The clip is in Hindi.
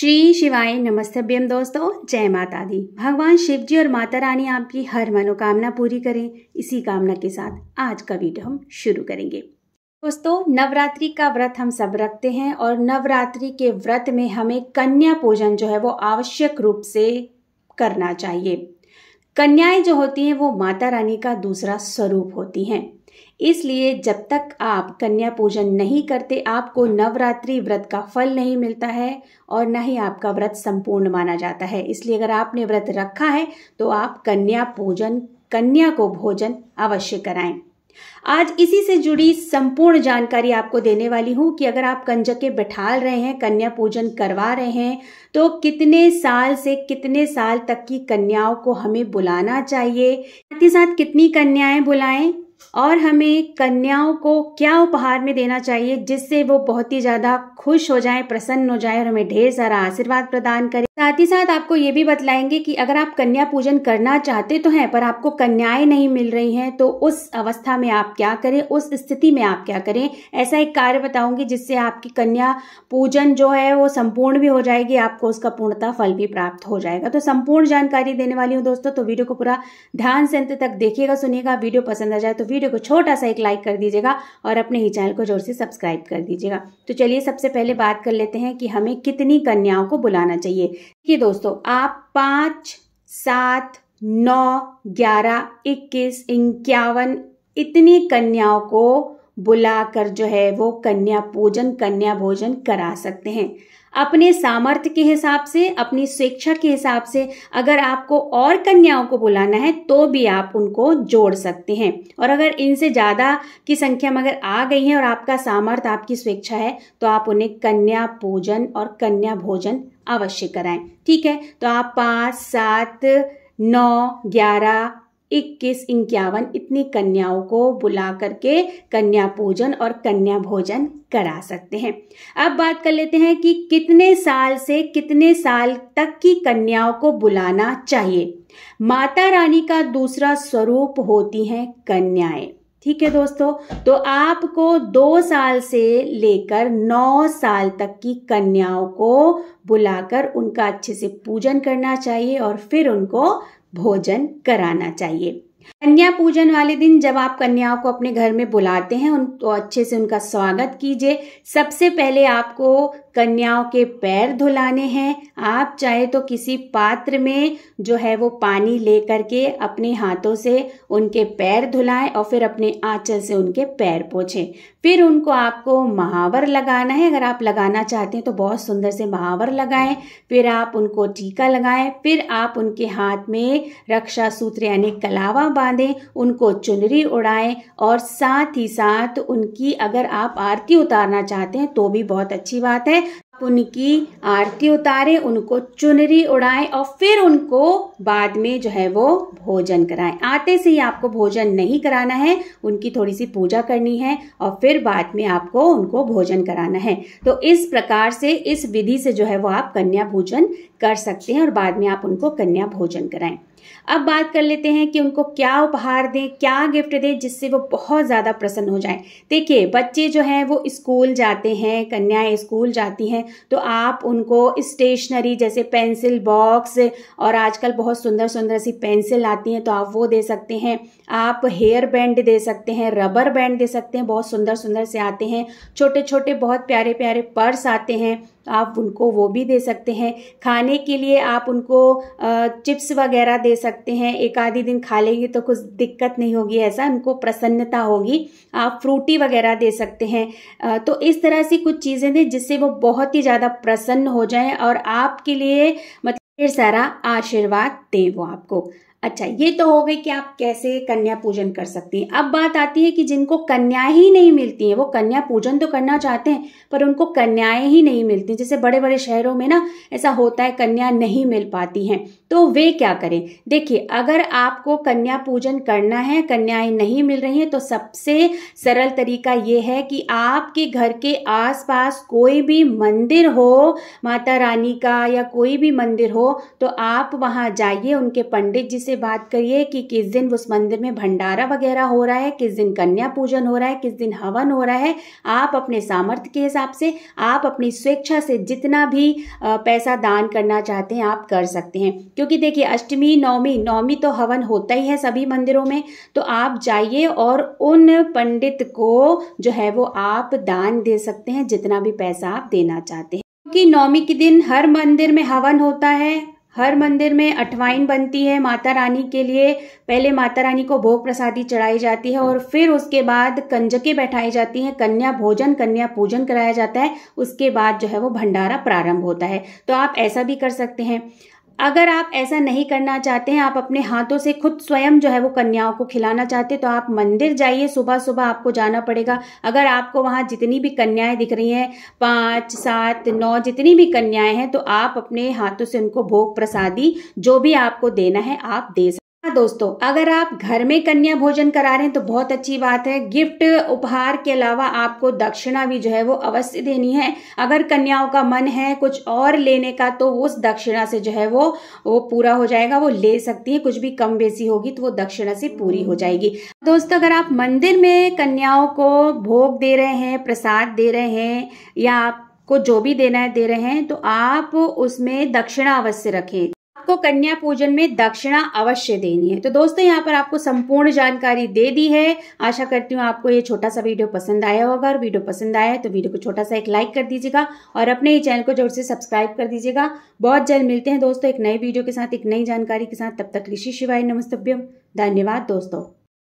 श्री शिवाय नमस्तभ्यम दोस्तों जय माता दी भगवान शिव जी और माता रानी आपकी हर मनोकामना पूरी करें इसी कामना के साथ आज का वीडियो हम शुरू करेंगे दोस्तों नवरात्रि का व्रत हम सब रखते हैं और नवरात्रि के व्रत में हमें कन्या पूजन जो है वो आवश्यक रूप से करना चाहिए कन्याएं जो होती हैं वो माता रानी का दूसरा स्वरूप होती हैं इसलिए जब तक आप कन्या पूजन नहीं करते आपको नवरात्रि व्रत का फल नहीं मिलता है और न ही आपका व्रत संपूर्ण माना जाता है इसलिए अगर आपने व्रत रखा है तो आप कन्या पूजन कन्या को भोजन अवश्य कराएं आज इसी से जुड़ी संपूर्ण जानकारी आपको देने वाली हूं कि अगर आप कंजके के बैठाल रहे हैं कन्या पूजन करवा रहे हैं तो कितने साल से कितने साल तक की कन्याओं को हमें बुलाना चाहिए साथ ही साथ कितनी कन्याएं बुलाएं और हमें कन्याओं को क्या उपहार में देना चाहिए जिससे वो बहुत ही ज़्यादा खुश हो जाएं प्रसन्न हो जाएं और हमें ढेर सारा आशीर्वाद प्रदान करें साथ ही साथ आपको ये भी बतलाएंगे कि अगर आप कन्या पूजन करना चाहते तो हैं पर आपको कन्याएं नहीं मिल रही हैं तो उस अवस्था में आप क्या करें उस स्थिति में आप क्या करें ऐसा एक कार्य बताऊंगी जिससे आपकी कन्या पूजन जो है वो संपूर्ण भी हो जाएगी आपको उसका पूर्णता फल भी प्राप्त हो जाएगा तो संपूर्ण जानकारी देने वाली हूँ दोस्तों तो वीडियो को पूरा ध्यान से अंत तक देखिएगा सुनिएगा वीडियो पसंद आ जाए तो वीडियो को छोटा सा एक लाइक कर दीजिएगा और अपने ही चैनल को जोर से सब्सक्राइब कर दीजिएगा तो चलिए सबसे पहले बात कर लेते हैं कि हमें कितनी कन्याओं को बुलाना चाहिए कि दोस्तों आप पाँच सात नौ ग्यारह इक्कीस इक्यावन इतनी कन्याओं को बुलाकर जो है वो कन्या पूजन कन्या भोजन करा सकते हैं अपने सामर्थ्य के हिसाब से अपनी स्वेच्छा के हिसाब से अगर आपको और कन्याओं को बुलाना है तो भी आप उनको जोड़ सकते हैं और अगर इनसे ज़्यादा की संख्या में अगर आ गई है और आपका सामर्थ्य आपकी स्वेच्छा है तो आप उन्हें कन्या पूजन और कन्या भोजन अवश्य कराएं ठीक है तो आप पाँच सात नौ ग्यारह इक्कीस इक्यावन इतनी कन्याओं को बुला करके कन्या पूजन और कन्या भोजन करा सकते हैं अब बात कर लेते हैं कि कितने साल से कितने साल तक की कन्याओं को बुलाना चाहिए माता रानी का दूसरा स्वरूप होती हैं कन्याएं ठीक है दोस्तों तो आपको दो साल से लेकर नौ साल तक की कन्याओं को बुलाकर उनका अच्छे से पूजन करना चाहिए और फिर उनको भोजन कराना चाहिए कन्या पूजन वाले दिन जब आप कन्याओं को अपने घर में बुलाते हैं उन तो अच्छे से उनका स्वागत कीजिए सबसे पहले आपको कन्याओं के पैर धुलाने हैं आप चाहे तो किसी पात्र में जो है वो पानी लेकर के अपने हाथों से उनके पैर धुलाएं और फिर अपने आंचल से उनके पैर पोछें फिर उनको आपको महावर लगाना है अगर आप लगाना चाहते हैं तो बहुत सुंदर से महावर लगाएं फिर आप उनको टीका लगाएं फिर आप उनके हाथ में रक्षा सूत्र यानी कलावा बांह बांधें उनको चुनरी उड़ाएं और साथ ही साथ उनकी अगर आप आरती उतारना चाहते हैं तो भी बहुत अच्छी बात है उनकी आरती उतारें उनको चुनरी उड़ाएं और फिर उनको बाद में जो है वो भोजन कराएं आते से ही आपको भोजन नहीं कराना है उनकी थोड़ी सी पूजा करनी है और फिर बाद में आपको उनको भोजन कराना है तो इस प्रकार से इस विधि से जो है वो आप कन्या भोजन कर सकते हैं और बाद में आप उनको कन्या भोजन कराएं अब बात कर लेते हैं कि उनको क्या उपहार दें क्या गिफ्ट दें जिससे वो बहुत ज़्यादा प्रसन्न हो जाएं देखिए बच्चे जो हैं वो स्कूल जाते हैं कन्याएं स्कूल जाती हैं तो आप उनको स्टेशनरी जैसे पेंसिल बॉक्स और आजकल बहुत सुंदर सुंदर सी पेंसिल आती हैं तो आप वो दे सकते हैं आप हेयर बैंड दे सकते हैं रबर बैंड दे सकते हैं बहुत सुंदर सुंदर से आते हैं छोटे छोटे बहुत प्यारे प्यारे पर्स आते हैं आप उनको वो भी दे सकते हैं खाने के लिए आप उनको चिप्स वगैरह दे सकते हैं एक आधी दिन खा लेंगे तो कुछ दिक्कत नहीं होगी ऐसा उनको प्रसन्नता होगी आप फ्रूटी वगैरह दे सकते हैं तो इस तरह से कुछ चीज़ें दें जिससे वो बहुत ही ज़्यादा प्रसन्न हो जाएं और आपके लिए मतलब ढेर सारा आशीर्वाद दें वो आपको अच्छा ये तो हो गई कि आप कैसे कन्या पूजन कर सकती हैं अब बात आती है कि जिनको कन्याएं ही नहीं मिलती हैं वो कन्या पूजन तो करना चाहते हैं पर उनको कन्याएं ही नहीं मिलती जैसे बड़े बड़े शहरों में ना ऐसा होता है कन्या नहीं मिल पाती हैं तो वे क्या करें देखिए अगर आपको कन्या पूजन करना है कन्याएं नहीं मिल रही हैं तो सबसे सरल तरीका ये है कि आपके घर के आस कोई भी मंदिर हो माता रानी का या कोई भी मंदिर हो तो आप वहाँ जाइए उनके पंडित जी से से बात करिए कि किस दिन उस मंदिर में भंडारा वगैरह हो रहा है किस दिन कन्या पूजन हो रहा है किस दिन हवन हो रहा है आप अपने सामर्थ्य के हिसाब से आप अपनी स्वेच्छा से जितना भी पैसा दान करना चाहते हैं आप कर सकते हैं क्योंकि देखिए अष्टमी नवमी नवमी तो हवन होता ही है सभी मंदिरों में तो आप जाइए और उन पंडित को जो है वो आप दान दे सकते हैं जितना भी पैसा आप देना चाहते हैं क्योंकि नवमी के दिन हर मंदिर में हवन होता है हर मंदिर में अठवाइन बनती है माता रानी के लिए पहले माता रानी को भोग प्रसादी चढ़ाई जाती है और फिर उसके बाद कंजके बैठाई जाती हैं कन्या भोजन कन्या पूजन कराया जाता है उसके बाद जो है वो भंडारा प्रारंभ होता है तो आप ऐसा भी कर सकते हैं अगर आप ऐसा नहीं करना चाहते हैं आप अपने हाथों से खुद स्वयं जो है वो कन्याओं को खिलाना चाहते हैं तो आप मंदिर जाइए सुबह सुबह आपको जाना पड़ेगा अगर आपको वहाँ जितनी भी कन्याएं दिख रही हैं पाँच सात नौ जितनी भी कन्याएं हैं तो आप अपने हाथों से उनको भोग प्रसादी जो भी आपको देना है आप दे सकते हाँ दोस्तों अगर आप घर में कन्या भोजन करा रहे हैं तो बहुत अच्छी बात है गिफ्ट उपहार के अलावा आपको दक्षिणा भी जो है वो अवश्य देनी है अगर कन्याओं का मन है कुछ और लेने का तो उस दक्षिणा से जो है वो वो पूरा हो जाएगा वो ले सकती है कुछ भी कम बेसी होगी तो वो दक्षिणा से पूरी हो जाएगी दोस्तों अगर आप मंदिर में कन्याओं को भोग दे रहे हैं प्रसाद दे रहे हैं या आपको जो भी देना है दे रहे हैं तो आप उसमें दक्षिणा अवश्य रखें आपको कन्या पूजन में दक्षिणा अवश्य देनी है तो दोस्तों यहाँ पर आपको संपूर्ण जानकारी दे दी है आशा करती हूँ आपको ये छोटा सा वीडियो पसंद आया होगा और वीडियो पसंद आया है तो वीडियो को छोटा सा एक लाइक कर दीजिएगा और अपने ही चैनल को जोर से सब्सक्राइब कर दीजिएगा बहुत जल्द मिलते हैं दोस्तों एक नए वीडियो के साथ एक नई जानकारी के साथ तब तक ऋषि शिवाय नमस्तभ्यम धन्यवाद दोस्तों